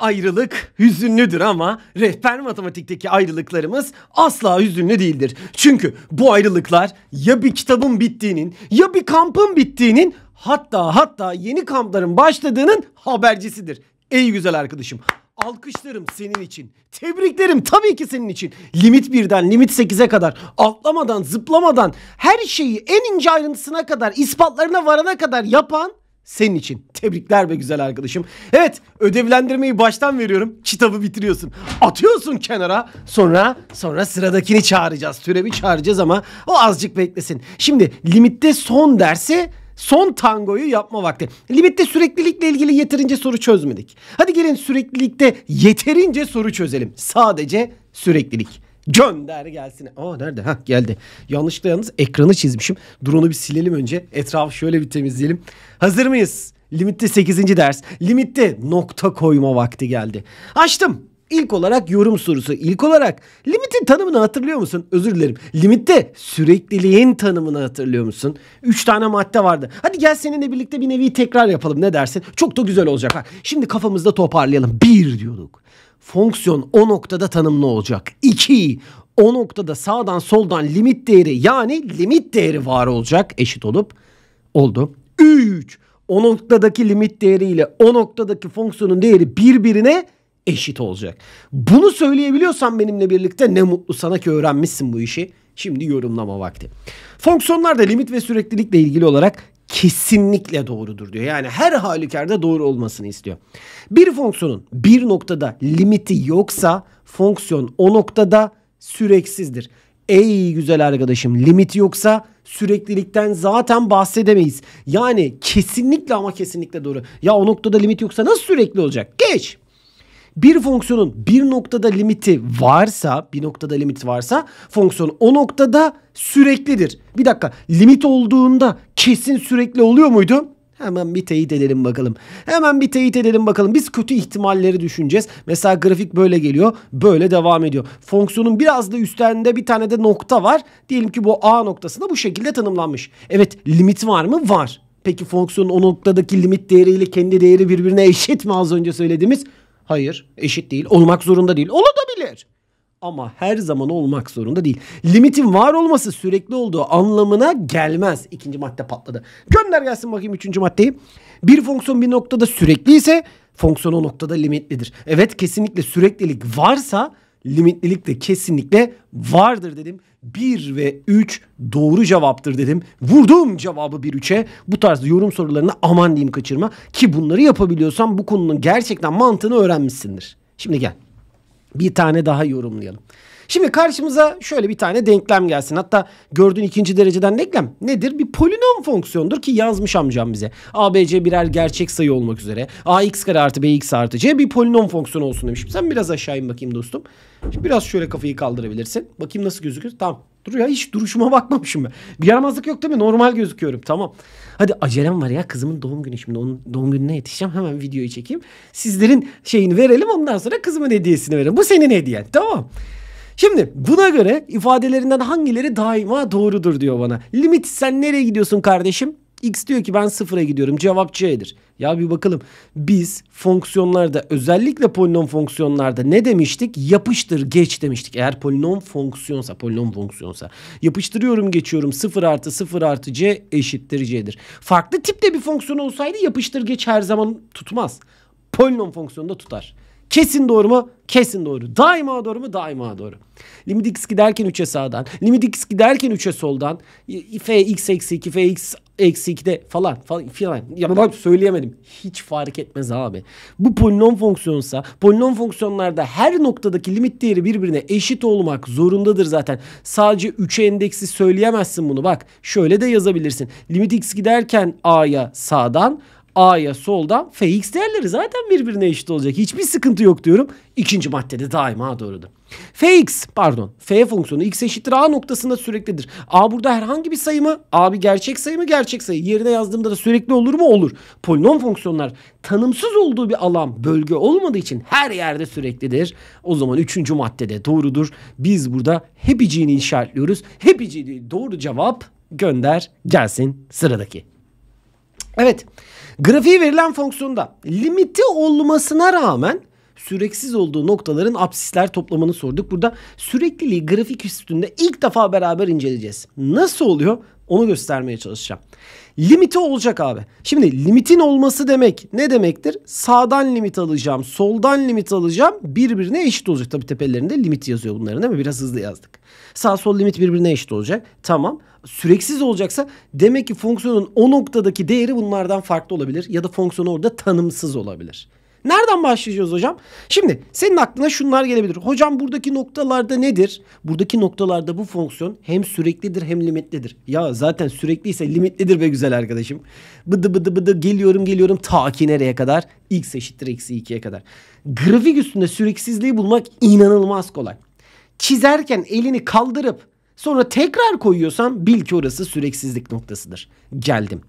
ayrılık hüzünlüdür ama rehber matematikteki ayrılıklarımız asla hüzünlü değildir. Çünkü bu ayrılıklar ya bir kitabın bittiğinin ya bir kampın bittiğinin hatta hatta yeni kampların başladığının habercisidir. Ey güzel arkadaşım Alkışlarım senin için. Tebriklerim tabii ki senin için. Limit birden limit 8'e kadar atlamadan zıplamadan her şeyi en ince ayrıntısına kadar ispatlarına varana kadar yapan senin için. Tebrikler be güzel arkadaşım. Evet ödevlendirmeyi baştan veriyorum. Kitabı bitiriyorsun. Atıyorsun kenara. Sonra sonra sıradakini çağıracağız. Türevi çağıracağız ama o azıcık beklesin. Şimdi limitte son dersi son tangoyu yapma vakti. Limitte süreklilikle ilgili yeterince soru çözmedik. Hadi gelin süreklilikte yeterince soru çözelim. Sadece süreklilik. Gönder gelsin. Aa nerede? Ha geldi. Yanlışlıkla yalnız ekranı çizmişim. Dur bir silelim önce. Etrafı şöyle bir temizleyelim. Hazır mıyız? Limitte 8. ders. Limitte nokta koyma vakti geldi. Açtım. İlk olarak yorum sorusu. İlk olarak limitin tanımını hatırlıyor musun? Özür dilerim. Limitte sürekliliğin tanımını hatırlıyor musun? Üç tane madde vardı. Hadi gel seninle birlikte bir nevi tekrar yapalım. Ne dersin? Çok da güzel olacak. Ha, şimdi kafamızda toparlayalım. Bir diyorduk fonksiyon o noktada tanımlı olacak. 2 o noktada sağdan soldan limit değeri yani limit değeri var olacak eşit olup oldu. 3 o noktadaki limit değeri ile o noktadaki fonksiyonun değeri birbirine eşit olacak. Bunu söyleyebiliyorsan benimle birlikte ne mutlu sana ki öğrenmişsin bu işi. Şimdi yorumlama vakti. Fonksiyonlar da limit ve süreklilikle ilgili olarak kesinlikle doğrudur diyor. Yani her halükarda doğru olmasını istiyor. Bir fonksiyonun bir noktada limiti yoksa fonksiyon o noktada süreksizdir. Ey güzel arkadaşım limit yoksa süreklilikten zaten bahsedemeyiz. Yani kesinlikle ama kesinlikle doğru. Ya o noktada limit yoksa nasıl sürekli olacak? Geç bir fonksiyonun bir noktada limiti varsa, bir noktada limit varsa fonksiyon o noktada süreklidir. Bir dakika limit olduğunda kesin sürekli oluyor muydu? Hemen bir teyit edelim bakalım. Hemen bir teyit edelim bakalım. Biz kötü ihtimalleri düşüneceğiz. Mesela grafik böyle geliyor. Böyle devam ediyor. Fonksiyonun biraz da üstlerinde bir tane de nokta var. Diyelim ki bu A noktasında bu şekilde tanımlanmış. Evet limit var mı? Var. Peki fonksiyonun o noktadaki limit değeriyle kendi değeri birbirine eşit mi az önce söylediğimiz? Hayır, eşit değil. Olmak zorunda değil. Olabilir. Ama her zaman olmak zorunda değil. Limitin var olması sürekli olduğu anlamına gelmez. İkinci madde patladı. Gönder gelsin bakayım üçüncü maddeyi. Bir fonksiyon bir noktada sürekli ise fonksiyon o noktada limitlidir. Evet kesinlikle süreklilik varsa limitlilik de kesinlikle vardır dedim. 1 ve 3 doğru cevaptır dedim. Vurdum cevabı 1-3'e bu tarz yorum sorularını aman diyeyim kaçırma. Ki bunları yapabiliyorsan bu konunun gerçekten mantığını öğrenmişsindir. Şimdi gel bir tane daha yorumlayalım. Şimdi karşımıza şöyle bir tane denklem gelsin. Hatta gördüğün ikinci dereceden denklem nedir? Bir polinom fonksiyondur ki yazmış amcam bize. ABC birer gerçek sayı olmak üzere. AX kare artı BX artı C bir polinom fonksiyonu olsun demişim. Sen biraz aşağı in bakayım dostum. biraz şöyle kafayı kaldırabilirsin. Bakayım nasıl gözükür. Tamam. Dur ya hiç duruşuma bakmamışım ben. Bir yaramazlık yok değil mi? Normal gözüküyorum. Tamam. Hadi acelem var ya kızımın doğum günü şimdi. Onun doğum gününe yetişeceğim. Hemen videoyu çekeyim. Sizlerin şeyini verelim. Ondan sonra kızımın hediyesini verelim. Bu senin hediyen. Tamam. Şimdi buna göre ifadelerinden hangileri daima doğrudur diyor bana. Limit sen nereye gidiyorsun kardeşim? X diyor ki ben sıfıra gidiyorum. Cevap C'dir. Ya bir bakalım. Biz fonksiyonlarda özellikle polinom fonksiyonlarda ne demiştik? Yapıştır geç demiştik. Eğer polinom fonksiyonsa polinom fonksiyonsa. Yapıştırıyorum geçiyorum. 0 artı 0 artı C eşittir C'dir. Farklı tipte bir fonksiyon olsaydı yapıştır geç her zaman tutmaz. Polinom fonksiyonunda tutar. Kesin doğru mu? Kesin doğru. Daima doğru mu? Daima doğru. Limit x giderken 3'e sağdan. Limit x giderken 3'e soldan. f x eksi 2, f x eksi 2'de falan falan filan. Ya bak söyleyemedim. Hiç fark etmez abi. Bu polinom fonksiyonsa polinom fonksiyonlarda her noktadaki limit değeri birbirine eşit olmak zorundadır zaten. Sadece 3'e endeksi söyleyemezsin bunu bak. Şöyle de yazabilirsin. Limit x giderken a'ya sağdan A'ya soldan Fx değerleri zaten birbirine eşit olacak. Hiçbir sıkıntı yok diyorum. İkinci maddede daima doğrudur. Fx pardon f fonksiyonu x eşittir a noktasında süreklidir. A burada herhangi bir sayı mı? A bir gerçek sayı mı? Gerçek sayı. Yerine yazdığımda da sürekli olur mu? Olur. Polinom fonksiyonlar tanımsız olduğu bir alan bölge olmadığı için her yerde süreklidir. O zaman üçüncü maddede doğrudur. Biz burada hepiciğini işaretliyoruz. Hepiciğini doğru cevap gönder gelsin sıradaki. Evet. Grafiği verilen fonksiyonda limiti olmasına rağmen süreksiz olduğu noktaların absisler toplamını sorduk. Burada sürekliliği grafik üstünde ilk defa beraber inceleyeceğiz. Nasıl oluyor? Onu göstermeye çalışacağım. Limiti olacak abi. Şimdi limitin olması demek ne demektir? Sağdan limit alacağım, soldan limit alacağım. Birbirine eşit olacak. Tabii tepelerinde limit yazıyor bunların değil mi? Biraz hızlı yazdık. Sağ sol limit birbirine eşit olacak. Tamam. Süreksiz olacaksa demek ki fonksiyonun o noktadaki değeri bunlardan farklı olabilir. Ya da fonksiyon orada tanımsız olabilir. Nereden başlayacağız hocam? Şimdi senin aklına şunlar gelebilir. Hocam buradaki noktalarda nedir? Buradaki noktalarda bu fonksiyon hem süreklidir hem limitlidir. Ya zaten sürekliyse limitlidir be güzel arkadaşım. Bıdı bıdı bıdı geliyorum geliyorum ta ki nereye kadar? x eşittir eksi 2'ye kadar. Grafik üstünde süreksizliği bulmak inanılmaz kolay. Çizerken elini kaldırıp sonra tekrar koyuyorsan bil ki orası süreksizlik noktasıdır. Geldim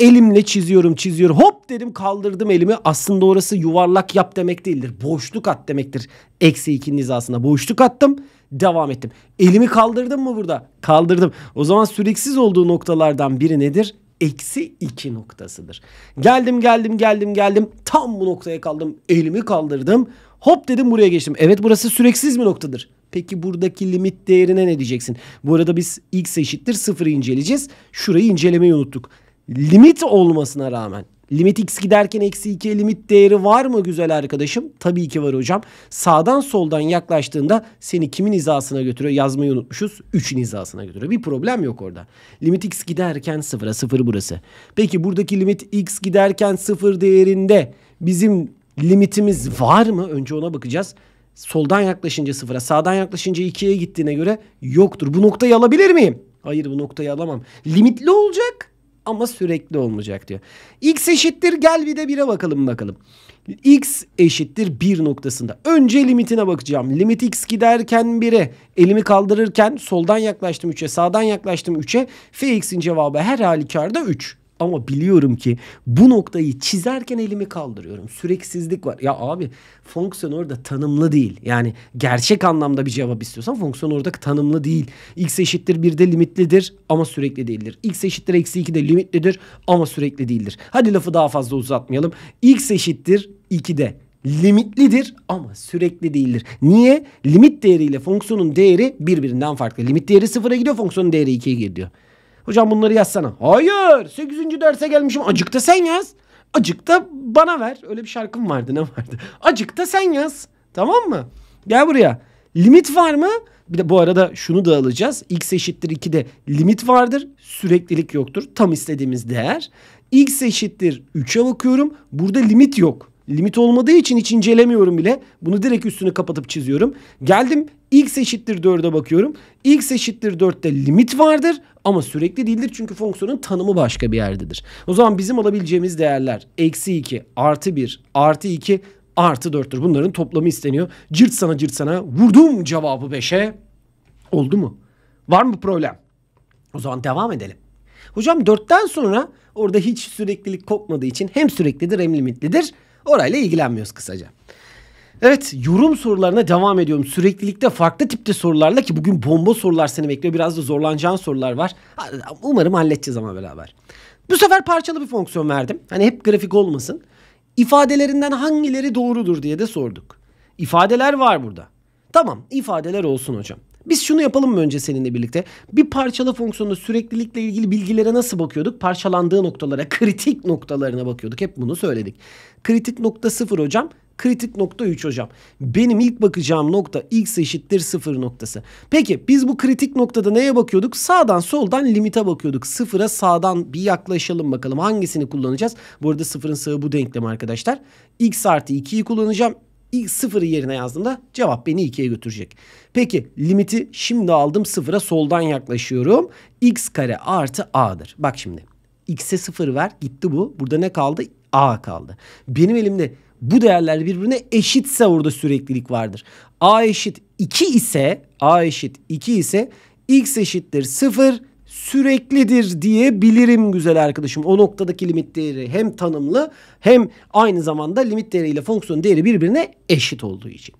elimle çiziyorum çiziyorum. Hop dedim kaldırdım elimi. Aslında orası yuvarlak yap demek değildir. Boşluk at demektir. Eksi 2'nin hizasına boşluk attım. Devam ettim. Elimi kaldırdım mı burada? Kaldırdım. O zaman süreksiz olduğu noktalardan biri nedir? eksi iki noktasıdır. Geldim geldim geldim geldim tam bu noktaya kaldım elimi kaldırdım hop dedim buraya geçtim. Evet burası süreksiz bir noktadır. Peki buradaki limit değerine ne diyeceksin? Bu arada biz x eşittir 0'ı inceleyeceğiz. Şurayı incelemeyi unuttuk limit olmasına rağmen Limit x giderken eksi 2 limit değeri var mı güzel arkadaşım? Tabii ki var hocam. Sağdan soldan yaklaştığında seni kimin hizasına götürüyor? Yazmayı unutmuşuz. 3'ün hizasına götürüyor. Bir problem yok orada. Limit x giderken 0'a 0 burası. Peki buradaki limit x giderken 0 değerinde bizim limitimiz var mı? Önce ona bakacağız. Soldan yaklaşınca 0'a, sağdan yaklaşınca 2'ye gittiğine göre yoktur. Bu noktayı alabilir miyim? Hayır bu noktayı alamam. Limitli olacak ama sürekli olmayacak diyor. X eşittir gel bir de 1'e bakalım bakalım. X eşittir 1 noktasında. Önce limitine bakacağım. Limit X giderken 1'e elimi kaldırırken soldan yaklaştım 3'e sağdan yaklaştım 3'e. Fx'in cevabı her halükarda 3. Ama biliyorum ki bu noktayı çizerken elimi kaldırıyorum. Süreksizlik var. Ya abi fonksiyon orada tanımlı değil. Yani gerçek anlamda bir cevap istiyorsan fonksiyon orada tanımlı değil. X eşittir 1 de limitlidir ama sürekli değildir. X eşittir eksi 2 de limitlidir ama sürekli değildir. Hadi lafı daha fazla uzatmayalım. X eşittir 2 de limitlidir ama sürekli değildir. Niye? Limit değeriyle fonksiyonun değeri birbirinden farklı. Limit değeri sıfıra gidiyor fonksiyonun değeri ikiye gidiyor. Hocam bunları yazsana. Hayır. 8. derse gelmişim. Acık sen yaz. Acık bana ver. Öyle bir şarkım vardı ne vardı. Acık sen yaz. Tamam mı? Gel buraya. Limit var mı? Bir de bu arada şunu da alacağız. X eşittir 2'de limit vardır. Süreklilik yoktur. Tam istediğimiz değer. X eşittir 3'e bakıyorum. Burada limit yok. Limit olmadığı için hiç incelemiyorum bile. Bunu direkt üstünü kapatıp çiziyorum. Geldim x eşittir 4'e bakıyorum. x eşittir 4'te limit vardır. Ama sürekli değildir çünkü fonksiyonun tanımı başka bir yerdedir. O zaman bizim alabileceğimiz değerler eksi 2, artı 1, artı 2, artı 4'tür. Bunların toplamı isteniyor. Cırt sana cırt sana vurdum cevabı 5'e. Oldu mu? Var mı problem? O zaman devam edelim. Hocam 4'ten sonra orada hiç süreklilik kopmadığı için hem süreklidir hem limitlidir. Orayla ilgilenmiyoruz kısaca. Evet yorum sorularına devam ediyorum. Süreklilikte farklı tipte sorularla ki bugün bomba sorular seni bekliyor. Biraz da zorlanacağın sorular var. Umarım halledeceğiz ama beraber. Bu sefer parçalı bir fonksiyon verdim. Hani hep grafik olmasın. İfadelerinden hangileri doğrudur diye de sorduk. İfadeler var burada. Tamam ifadeler olsun hocam. Biz şunu yapalım mı önce seninle birlikte? Bir parçalı fonksiyonda süreklilikle ilgili bilgilere nasıl bakıyorduk? Parçalandığı noktalara, kritik noktalarına bakıyorduk. Hep bunu söyledik. Kritik nokta sıfır hocam. Kritik nokta 3 hocam. Benim ilk bakacağım nokta x eşittir 0 noktası. Peki biz bu kritik noktada neye bakıyorduk? Sağdan soldan limite bakıyorduk. Sıfıra sağdan bir yaklaşalım bakalım. Hangisini kullanacağız? Bu arada sıfırın sağı bu denklem arkadaşlar. x artı 2'yi kullanacağım. İlk sıfırı yerine yazdığımda cevap beni 2'ye götürecek. Peki limiti şimdi aldım sıfıra soldan yaklaşıyorum. x kare artı a'dır. Bak şimdi x'e sıfır ver gitti bu. Burada ne kaldı? a kaldı. Benim elimde bu değerler birbirine eşitse orada süreklilik vardır. A eşit 2 ise A eşit 2 ise x eşittir 0 süreklidir diyebilirim güzel arkadaşım. O noktadaki limit değeri hem tanımlı hem aynı zamanda limit değeriyle fonksiyon değeri birbirine eşit olduğu için.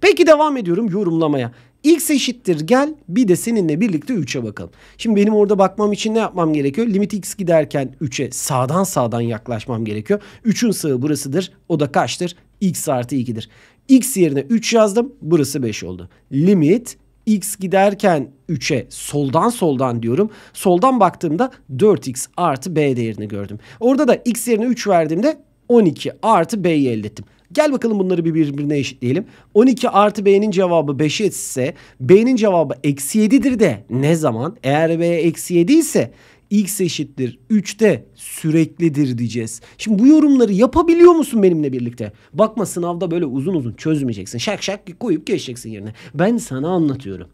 Peki devam ediyorum yorumlamaya x eşittir gel bir de seninle birlikte 3'e bakalım. Şimdi benim orada bakmam için ne yapmam gerekiyor? Limit x giderken 3'e sağdan sağdan yaklaşmam gerekiyor. 3'ün sığı burasıdır. O da kaçtır? x artı 2'dir. x yerine 3 yazdım. Burası 5 oldu. Limit x giderken 3'e soldan soldan diyorum. Soldan baktığımda 4x artı b değerini gördüm. Orada da x yerine 3 verdiğimde 12 artı b'yi elde ettim. Gel bakalım bunları birbirine eşitleyelim. 12 artı B'nin cevabı 5 etse B'nin cevabı eksi 7'dir de ne zaman? Eğer B eksi 7 ise x eşittir 3'te süreklidir diyeceğiz. Şimdi bu yorumları yapabiliyor musun benimle birlikte? Bakma sınavda böyle uzun uzun çözmeyeceksin. Şak şak koyup geçeceksin yerine. Ben sana anlatıyorum.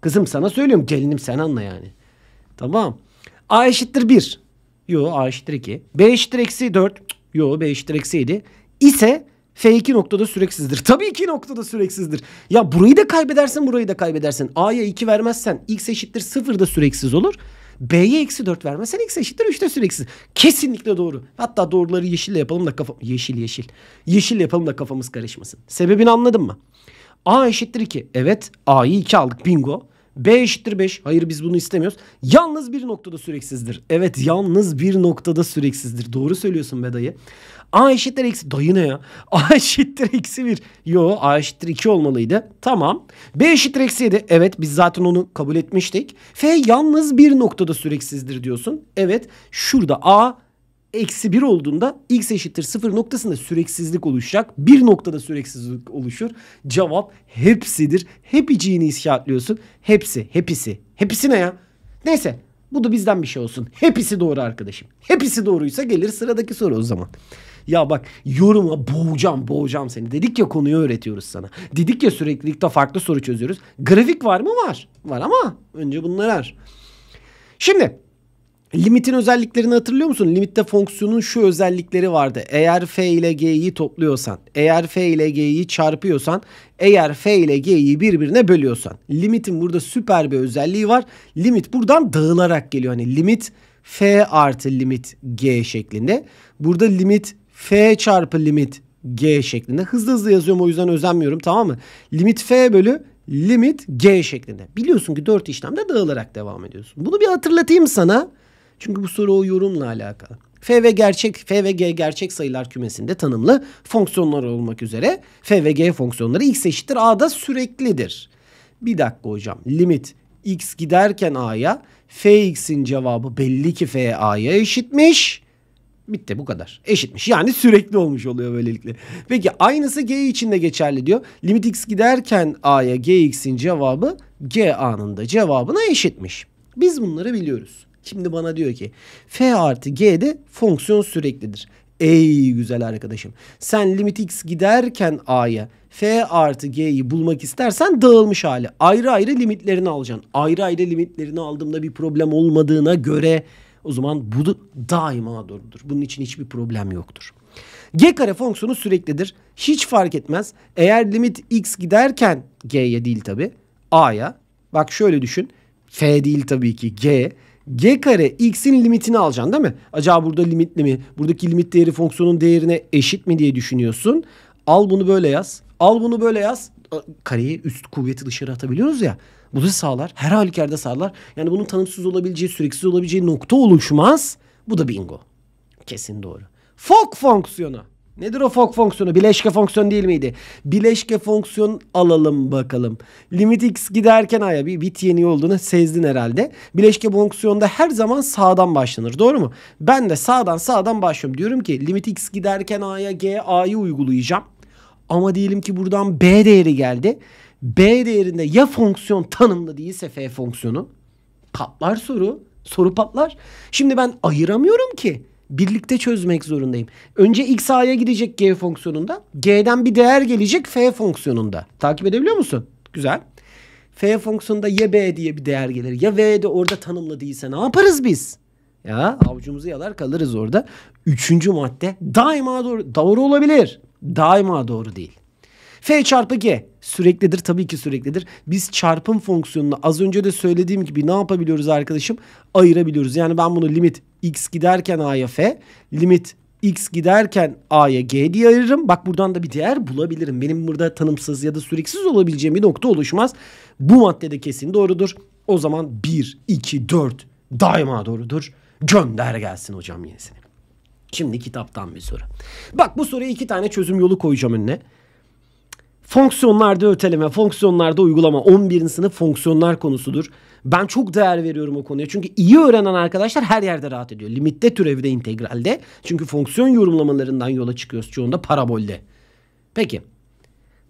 Kızım sana söylüyorum. Gelinim sen anla yani. Tamam. A eşittir 1. Yo A eşittir 2. B eşittir eksi 4. Yo B eşittir eksi 7. İse F2 noktada süreksizdir. Tabii ki noktada süreksizdir. Ya burayı da kaybedersin burayı da kaybedersin. A'ya 2 vermezsen x eşittir 0 da süreksiz olur. B'ye eksi 4 vermezsen x eşittir 3 de süreksiz. Kesinlikle doğru. Hatta doğruları yeşille yapalım da kafam Yeşil yeşil. Yeşil yapalım da kafamız karışmasın. Sebebini anladın mı? A eşittir 2. Evet A'yı 2 aldık bingo. B eşittir 5. Hayır biz bunu istemiyoruz. Yalnız bir noktada süreksizdir. Evet yalnız bir noktada süreksizdir. Doğru söylüyorsun be dayı. A eşittir eksi. Dayı ne ya? A eşittir eksi 1. Yo A eşittir 2 olmalıydı. Tamam. B eşittir eksi 7. Evet biz zaten onu kabul etmiştik. F yalnız bir noktada süreksizdir diyorsun. Evet şurada A eksi 1 olduğunda x eşittir 0 noktasında süreksizlik oluşacak. Bir noktada süreksizlik oluşur. Cevap hepsidir. Hepiciğini işaretliyorsun. Hepsi, hepsi. Hepsi ne ya? Neyse bu da bizden bir şey olsun. Hepsi doğru arkadaşım. Hepsi doğruysa gelir sıradaki soru o zaman. Ya bak yoruma boğacağım boğacağım seni. Dedik ya konuyu öğretiyoruz sana. Dedik ya süreklilikte farklı soru çözüyoruz. Grafik var mı? Var. Var ama önce bunlar var. Şimdi Limitin özelliklerini hatırlıyor musun? Limitte fonksiyonun şu özellikleri vardı. Eğer f ile g'yi topluyorsan, eğer f ile g'yi çarpıyorsan, eğer f ile g'yi birbirine bölüyorsan. Limitin burada süper bir özelliği var. Limit buradan dağılarak geliyor. Hani limit f artı limit g şeklinde. Burada limit f çarpı limit g şeklinde. Hızlı hızlı yazıyorum o yüzden özenmiyorum tamam mı? Limit f bölü limit g şeklinde. Biliyorsun ki 4 işlemde dağılarak devam ediyorsun. Bunu bir hatırlatayım sana. Çünkü bu soru o yorumla alakalı. F ve gerçek, F ve G gerçek sayılar kümesinde tanımlı fonksiyonlar olmak üzere F ve G fonksiyonları x eşittir a'da süreklidir. Bir dakika hocam. Limit x giderken a'ya fx'in cevabı belli ki f a'ya eşitmiş. Bitti bu kadar. Eşitmiş. Yani sürekli olmuş oluyor böylelikle. Peki aynısı g için de geçerli diyor. Limit x giderken a'ya gx'in cevabı g anında cevabına eşitmiş. Biz bunları biliyoruz. Şimdi bana diyor ki f artı g de fonksiyon süreklidir. Ey güzel arkadaşım sen limit x giderken a'ya f artı g'yi bulmak istersen dağılmış hali. Ayrı ayrı limitlerini alacaksın. Ayrı ayrı limitlerini aldığımda bir problem olmadığına göre o zaman bu daima doğrudur. Bunun için hiçbir problem yoktur. G kare fonksiyonu süreklidir. Hiç fark etmez. Eğer limit x giderken g'ye değil tabi a'ya. Bak şöyle düşün. F değil tabii ki g g kare x'in limitini alacaksın değil mi? Acaba burada limitli mi? Buradaki limit değeri fonksiyonun değerine eşit mi diye düşünüyorsun. Al bunu böyle yaz. Al bunu böyle yaz. Kareyi üst kuvveti dışarı atabiliyoruz ya. Bu da sağlar. Her halükarda sağlar. Yani bunun tanımsız olabileceği, süreksiz olabileceği nokta oluşmaz. Bu da bingo. Kesin doğru. Fok fonksiyonu. Nedir o fok fonksiyonu? Bileşke fonksiyon değil miydi? Bileşke fonksiyon alalım bakalım. Limit x giderken aya bir bit yeni olduğunu sezdin herhalde. Bileşke fonksiyonda her zaman sağdan başlanır. Doğru mu? Ben de sağdan sağdan başlıyorum. Diyorum ki limit x giderken a'ya g a'yı uygulayacağım. Ama diyelim ki buradan b değeri geldi. B değerinde ya fonksiyon tanımlı değilse f fonksiyonu patlar soru. Soru patlar. Şimdi ben ayıramıyorum ki. Birlikte çözmek zorundayım. Önce x a'ya gidecek g fonksiyonunda. G'den bir değer gelecek f fonksiyonunda. Takip edebiliyor musun? Güzel. F fonksiyonunda ya b diye bir değer gelir. Ya v'de orada tanımlı değilse ne yaparız biz? Ya avucumuzu yalar kalırız orada. Üçüncü madde daima doğru, doğru olabilir. Daima doğru değil. F çarpı G süreklidir tabii ki süreklidir. Biz çarpım fonksiyonunu az önce de söylediğim gibi ne yapabiliyoruz arkadaşım? Ayırabiliyoruz. Yani ben bunu limit x giderken a'ya f, limit x giderken a'ya g diye ayırırım. Bak buradan da bir değer bulabilirim. Benim burada tanımsız ya da süreksiz olabileceğim bir nokta oluşmaz. Bu maddede kesin doğrudur. O zaman 1, 2, 4 daima doğrudur. Gönder gelsin hocam yenisini. Şimdi kitaptan bir soru. Bak bu soruya iki tane çözüm yolu koyacağım önüne. Fonksiyonlarda öteleme, fonksiyonlarda uygulama 11. sınıf fonksiyonlar konusudur. Ben çok değer veriyorum o konuya. Çünkü iyi öğrenen arkadaşlar her yerde rahat ediyor. Limitte, türevde, integralde. Çünkü fonksiyon yorumlamalarından yola çıkıyoruz çoğunda parabolde. Peki.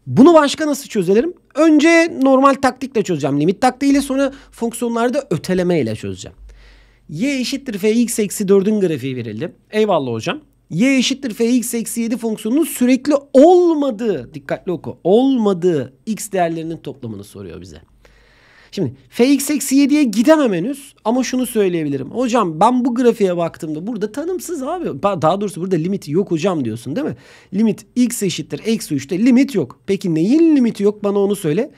Bunu başka nasıl çözelim? Önce normal taktikle çözeceğim. Limit taktiğiyle sonra fonksiyonlarda ötelemeyle çözeceğim. Y eşittir fx eksi 4'ün grafiği verildi. Eyvallah hocam y eşittir fx eksi 7 fonksiyonunun sürekli olmadığı, dikkatli oku, olmadığı x değerlerinin toplamını soruyor bize. Şimdi fx eksi 7'ye gidemem henüz ama şunu söyleyebilirim. Hocam ben bu grafiğe baktığımda burada tanımsız abi. Daha doğrusu burada limit yok hocam diyorsun değil mi? Limit x eşittir eksi 3'te limit yok. Peki neyin limiti yok bana onu söyle.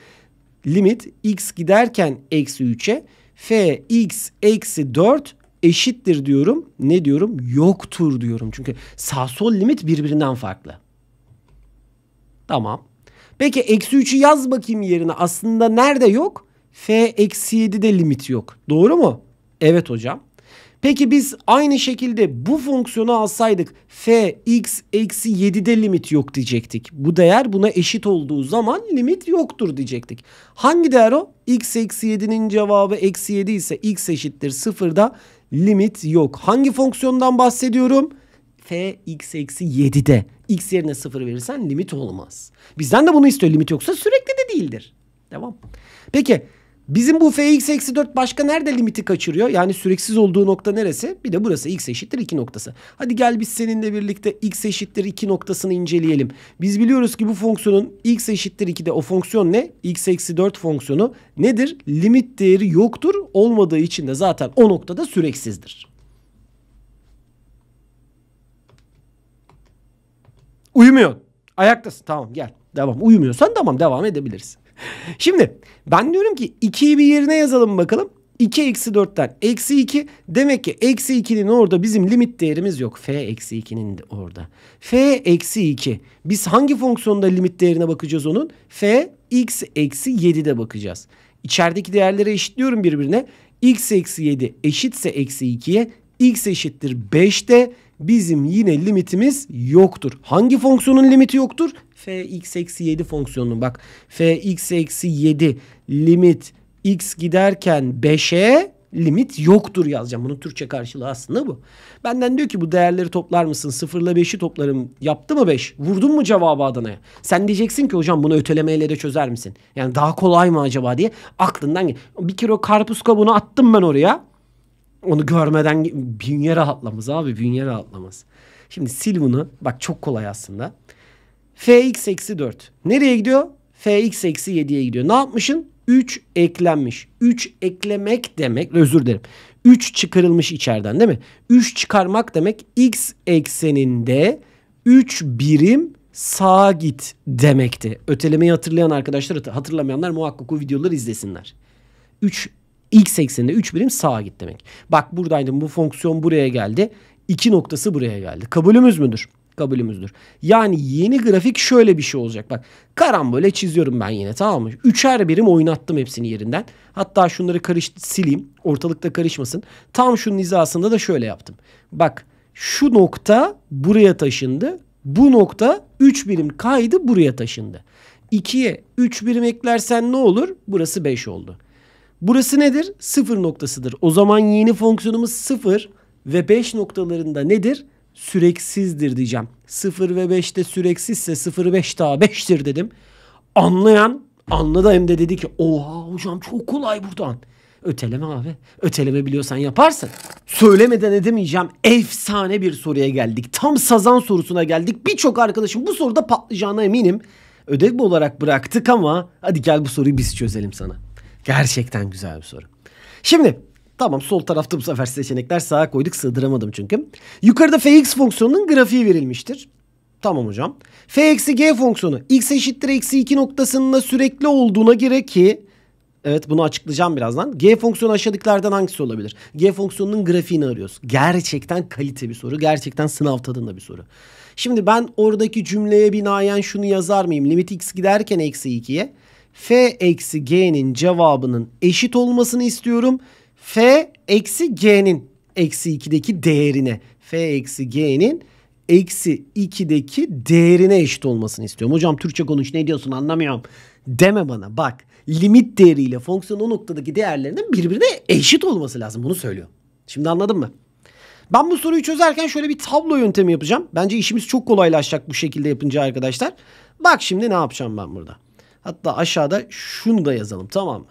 Limit x giderken eksi 3'e fx eksi 4 eşittir diyorum. Ne diyorum? Yoktur diyorum. Çünkü sağ sol limit birbirinden farklı. Tamam. Peki eksi 3'ü yaz bakayım yerine. Aslında nerede yok? F eksi 7'de limit yok. Doğru mu? Evet hocam. Peki biz aynı şekilde bu fonksiyonu alsaydık f x eksi 7'de limit yok diyecektik. Bu değer buna eşit olduğu zaman limit yoktur diyecektik. Hangi değer o? x eksi 7'nin cevabı eksi 7 ise x eşittir 0'da limit yok. Hangi fonksiyondan bahsediyorum? f x eksi 7'de x yerine 0 verirsen limit olmaz. Bizden de bunu istiyor. Limit yoksa sürekli de değildir. Devam. Peki Bizim bu fx eksi 4 başka nerede limiti kaçırıyor? Yani süreksiz olduğu nokta neresi? Bir de burası x eşittir 2 noktası. Hadi gel biz seninle birlikte x eşittir 2 noktasını inceleyelim. Biz biliyoruz ki bu fonksiyonun x eşittir 2'de o fonksiyon ne? x eksi 4 fonksiyonu nedir? Limit değeri yoktur. Olmadığı için de zaten o noktada süreksizdir. Uyumuyor. Ayaktasın. Tamam gel. Devam. Uyumuyorsan tamam devam edebiliriz. Şimdi ben diyorum ki 2'yi bir yerine yazalım bakalım. 2 eksi 4'ten eksi 2 demek ki eksi 2'nin orada bizim limit değerimiz yok. F eksi 2'nin orada. F eksi 2. Biz hangi fonksiyonda limit değerine bakacağız onun? F x eksi 7'de bakacağız. İçerideki değerlere eşitliyorum birbirine. x eksi 7 eşitse eksi 2'ye x eşittir 5'te bizim yine limitimiz yoktur. Hangi fonksiyonun limiti yoktur? fx eksi 7 fonksiyonunun bak fx eksi 7 limit x giderken 5'e limit yoktur yazacağım. Bunun Türkçe karşılığı aslında bu. Benden diyor ki bu değerleri toplar mısın? Sıfırla beşi toplarım. Yaptı mı beş? Vurdun mu cevabı Adana'ya? Sen diyeceksin ki hocam bunu ötelemeyle de çözer misin? Yani daha kolay mı acaba diye aklından gel. Bir kilo karpuz kabuğunu attım ben oraya. Onu görmeden bünye rahatlamaz abi bünye rahatlamaz. Şimdi sil bunu. Bak çok kolay aslında. Fx eksi 4. Nereye gidiyor? Fx eksi 7'ye gidiyor. Ne yapmışın? 3 eklenmiş. 3 eklemek demek özür dilerim. 3 çıkarılmış içeriden değil mi? 3 çıkarmak demek x ekseninde 3 birim sağa git demekti. Ötelemeyi hatırlayan arkadaşlar hatırlamayanlar muhakkak o videoları izlesinler. 3 X ekseninde 3 birim sağa git demek. Bak buradaydım bu fonksiyon buraya geldi. 2 noktası buraya geldi. Kabulümüz müdür? Kabulümüzdür. Yani yeni grafik şöyle bir şey olacak. Bak karambole çiziyorum ben yine tamam mı? Üçer birim oynattım hepsini yerinden. Hatta şunları karış sileyim. Ortalıkta karışmasın. Tam şunun hizasında da şöyle yaptım. Bak şu nokta buraya taşındı. Bu nokta 3 birim kaydı buraya taşındı. 2'ye 3 birim eklersen ne olur? Burası 5 oldu. Burası nedir? Sıfır noktasıdır. O zaman yeni fonksiyonumuz sıfır ve 5 noktalarında nedir? Süreksizdir diyeceğim. 0 ve 5'te süreksizse 0 5 daha 5'tir dedim. Anlayan anladı hem de dedi ki oha hocam çok kolay buradan. Öteleme abi. Öteleme biliyorsan yaparsın. Söylemeden edemeyeceğim efsane bir soruya geldik. Tam sazan sorusuna geldik. Birçok arkadaşım bu soruda patlayacağına eminim. Ödev olarak bıraktık ama hadi gel bu soruyu biz çözelim sana. Gerçekten güzel bir soru. Şimdi Tamam sol tarafta bu sefer seçenekler sağa koyduk sığdıramadım çünkü. Yukarıda fx fonksiyonunun grafiği verilmiştir. Tamam hocam. f eksi g fonksiyonu x eşittir eksi 2 noktasında sürekli olduğuna göre ki Evet bunu açıklayacağım birazdan. G fonksiyonu aşağıdakilerden hangisi olabilir? G fonksiyonunun grafiğini arıyoruz. Gerçekten kalite bir soru. Gerçekten sınav tadında bir soru. Şimdi ben oradaki cümleye binaen şunu yazar mıyım? Limit x giderken eksi 2'ye f eksi g'nin cevabının eşit olmasını istiyorum. f eksi g'nin eksi 2'deki değerine f eksi g'nin eksi 2'deki değerine eşit olmasını istiyorum. Hocam Türkçe konuş ne diyorsun anlamıyorum. Deme bana bak limit değeriyle fonksiyon o noktadaki değerlerinin birbirine eşit olması lazım bunu söylüyor. Şimdi anladın mı? Ben bu soruyu çözerken şöyle bir tablo yöntemi yapacağım. Bence işimiz çok kolaylaşacak bu şekilde yapınca arkadaşlar. Bak şimdi ne yapacağım ben burada. Hatta aşağıda şunu da yazalım tamam mı?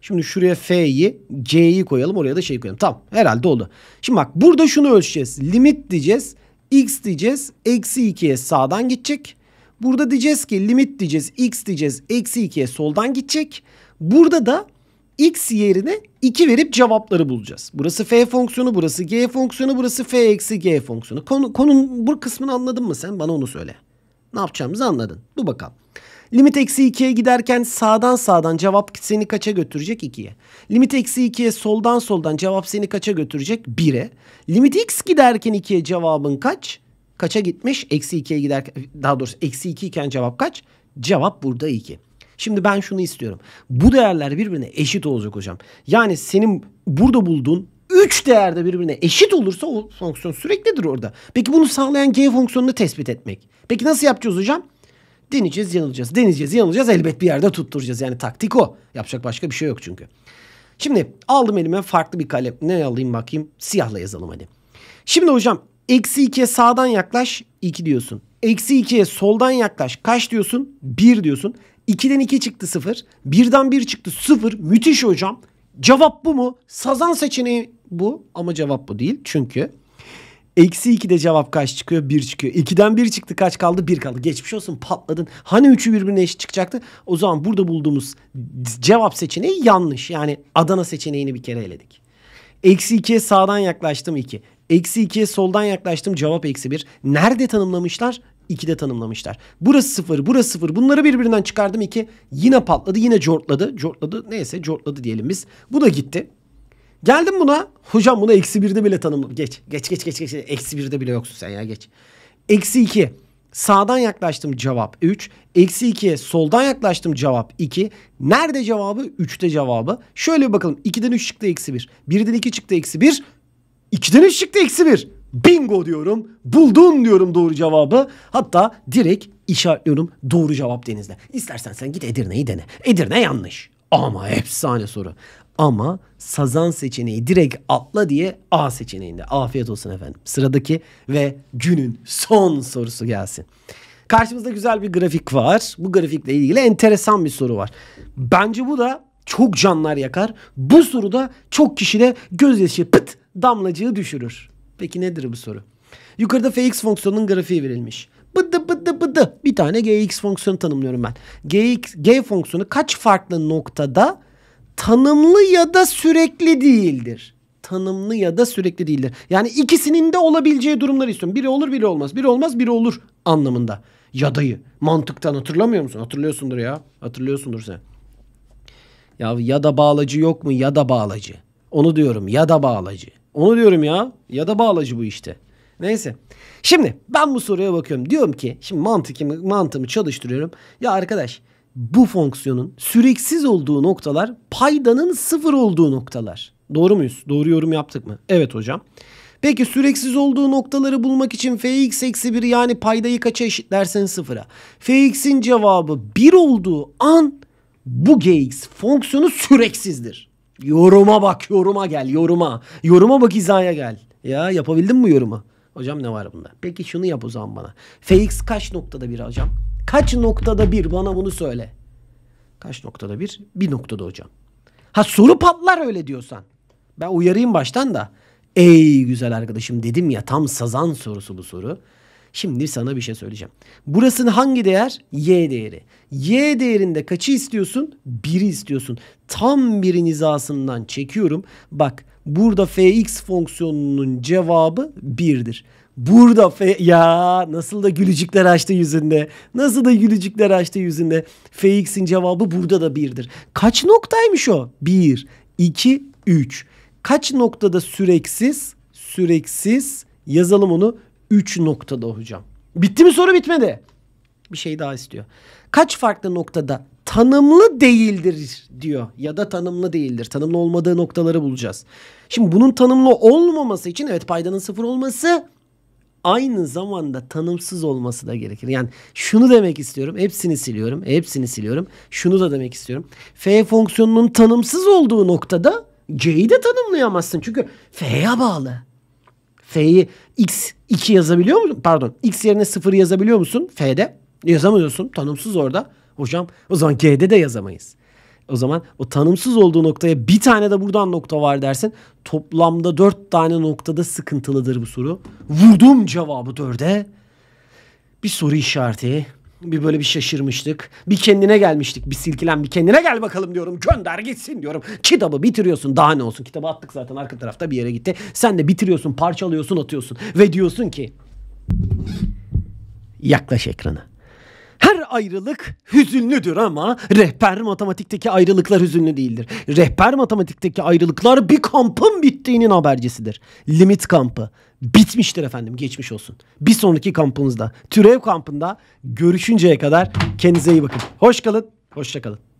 Şimdi şuraya F'yi, C'yi koyalım. Oraya da şey koyalım. Tamam. Herhalde oldu. Şimdi bak burada şunu ölçeceğiz. Limit diyeceğiz. X diyeceğiz. Eksi 2'ye sağdan gidecek. Burada diyeceğiz ki limit diyeceğiz. X diyeceğiz. Eksi 2'ye soldan gidecek. Burada da X yerine 2 verip cevapları bulacağız. Burası F fonksiyonu, burası G fonksiyonu, burası F eksi G fonksiyonu. Konu, konun bu kısmını anladın mı sen? Bana onu söyle. Ne yapacağımızı anladın. Dur bakalım. Limit eksi 2'ye giderken sağdan sağdan cevap seni kaça götürecek? 2'ye. Limit eksi 2'ye soldan soldan cevap seni kaça götürecek? 1'e. Limit x giderken 2'ye cevabın kaç? Kaça gitmiş? Eksi 2'ye giderken daha doğrusu eksi 2 iken cevap kaç? Cevap burada 2. Şimdi ben şunu istiyorum. Bu değerler birbirine eşit olacak hocam. Yani senin burada bulduğun 3 değerde birbirine eşit olursa o fonksiyon süreklidir orada. Peki bunu sağlayan g fonksiyonunu tespit etmek. Peki nasıl yapacağız hocam? Deneyeceğiz yanılacağız. Deneyeceğiz yanılacağız elbet bir yerde tutturacağız. Yani taktik o. Yapacak başka bir şey yok çünkü. Şimdi aldım elime farklı bir kalem. Ne alayım bakayım? Siyahla yazalım hadi. Şimdi hocam eksi 2'ye sağdan yaklaş 2 diyorsun. Eksi 2'ye soldan yaklaş kaç diyorsun? 1 diyorsun. 2'den 2 çıktı 0. 1'den 1 çıktı 0. Müthiş hocam. Cevap bu mu? Sazan seçeneği bu ama cevap bu değil. Çünkü Eksi 2'de cevap kaç çıkıyor? 1 çıkıyor. 2'den 1 çıktı kaç kaldı? 1 kaldı. Geçmiş olsun patladın. Hani 3'ü birbirine eşit çıkacaktı? O zaman burada bulduğumuz cevap seçeneği yanlış. Yani Adana seçeneğini bir kere eledik. Eksi 2'ye sağdan yaklaştım 2. Eksi 2'ye soldan yaklaştım cevap eksi 1. Nerede tanımlamışlar? 2'de tanımlamışlar. Burası 0, burası 0. Bunları birbirinden çıkardım 2. Yine patladı, yine cortladı. Cortladı neyse cortladı diyelim biz. Bu da gitti. Geldim buna. Hocam buna eksi birde bile tanımlı. Geç. Geç geç geç geç. Eksi birde bile yoksun sen ya geç. Eksi iki. Sağdan yaklaştım cevap 3. Eksi 2'ye soldan yaklaştım cevap 2. Nerede cevabı? 3'te cevabı. Şöyle bir bakalım. 2'den 3 çıktı eksi 1. 1'den 2 çıktı eksi 1. 2'den 3 çıktı eksi 1. Bingo diyorum. Buldun diyorum doğru cevabı. Hatta direkt işaretliyorum doğru cevap Deniz'de. İstersen sen git Edirne'yi dene. Edirne yanlış. Ama efsane soru. Ama sazan seçeneği direkt atla diye A seçeneğinde. Afiyet olsun efendim. Sıradaki ve günün son sorusu gelsin. Karşımızda güzel bir grafik var. Bu grafikle ilgili enteresan bir soru var. Bence bu da çok canlar yakar. Bu soru da çok kişide gözyaşı pıt damlacığı düşürür. Peki nedir bu soru? Yukarıda fx fonksiyonunun grafiği verilmiş. Bıdı bıdı bıdı bir tane gx fonksiyonu tanımlıyorum ben. Gx, g fonksiyonu kaç farklı noktada tanımlı ya da sürekli değildir. Tanımlı ya da sürekli değildir. Yani ikisinin de olabileceği durumları istiyorum. Biri olur biri olmaz. Biri olmaz biri olur anlamında. Yadayı. Mantıktan hatırlamıyor musun? Hatırlıyorsundur ya. Hatırlıyorsundur sen. Ya ya da bağlacı yok mu? Ya da bağlacı. Onu diyorum ya da bağlacı. Onu diyorum ya. Ya da bağlacı bu işte. Neyse. Şimdi ben bu soruya bakıyorum. Diyorum ki şimdi mantığımı, mantığımı çalıştırıyorum. Ya arkadaş bu fonksiyonun süreksiz olduğu noktalar paydanın sıfır olduğu noktalar. Doğru muyuz? Doğru yorum yaptık mı? Evet hocam. Peki süreksiz olduğu noktaları bulmak için fx eksi 1 yani paydayı kaça eşitlersen sıfıra. fx'in cevabı 1 olduğu an bu gx fonksiyonu süreksizdir. Yoruma bak yoruma gel yoruma. Yoruma bak hizaya gel. Ya yapabildin mi yorumu? Hocam ne var bunda? Peki şunu yap o zaman bana. fx kaç noktada bir hocam? Kaç noktada bir bana bunu söyle. Kaç noktada bir? Bir noktada hocam. Ha soru patlar öyle diyorsan. Ben uyarayım baştan da. Ey güzel arkadaşım dedim ya tam sazan sorusu bu soru. Şimdi sana bir şey söyleyeceğim. Burasının hangi değer? Y değeri. Y değerinde kaçı istiyorsun? Biri istiyorsun. Tam birin hizasından çekiyorum. Bak burada fx fonksiyonunun cevabı birdir. Burada fe ya nasıl da gülücükler açtı yüzünde. Nasıl da gülücükler açtı yüzünde. FX'in cevabı burada da birdir. Kaç noktaymış o? Bir, iki, üç. Kaç noktada süreksiz? Süreksiz. Yazalım onu. Üç noktada hocam. Bitti mi soru bitmedi. Bir şey daha istiyor. Kaç farklı noktada tanımlı değildir diyor ya da tanımlı değildir. Tanımlı olmadığı noktaları bulacağız. Şimdi bunun tanımlı olmaması için evet paydanın sıfır olması aynı zamanda tanımsız olması da gerekir. Yani şunu demek istiyorum. Hepsini siliyorum. Hepsini siliyorum. Şunu da demek istiyorum. F fonksiyonunun tanımsız olduğu noktada C'yi de tanımlayamazsın. Çünkü F'ye bağlı. F'yi x 2 yazabiliyor musun? Pardon. X yerine 0 yazabiliyor musun? F'de. Yazamıyorsun. Tanımsız orada. Hocam o zaman G'de de yazamayız. O zaman o tanımsız olduğu noktaya bir tane de buradan nokta var dersin. Toplamda dört tane noktada sıkıntılıdır bu soru. Vurdum cevabı dörde. Bir soru işareti. Bir böyle bir şaşırmıştık. Bir kendine gelmiştik. Bir silkilen bir kendine gel bakalım diyorum. Gönder gitsin diyorum. Kitabı bitiriyorsun. Daha ne olsun? Kitabı attık zaten arka tarafta bir yere gitti. Sen de bitiriyorsun, parçalıyorsun, atıyorsun. Ve diyorsun ki... Yaklaş ekrana. Her ayrılık hüzünlüdür ama rehber matematikteki ayrılıklar hüzünlü değildir. Rehber matematikteki ayrılıklar bir kampın bittiğinin habercisidir. Limit kampı bitmiştir efendim geçmiş olsun. Bir sonraki kampınızda türev kampında görüşünceye kadar kendinize iyi bakın. Hoş kalın, hoşça kalın.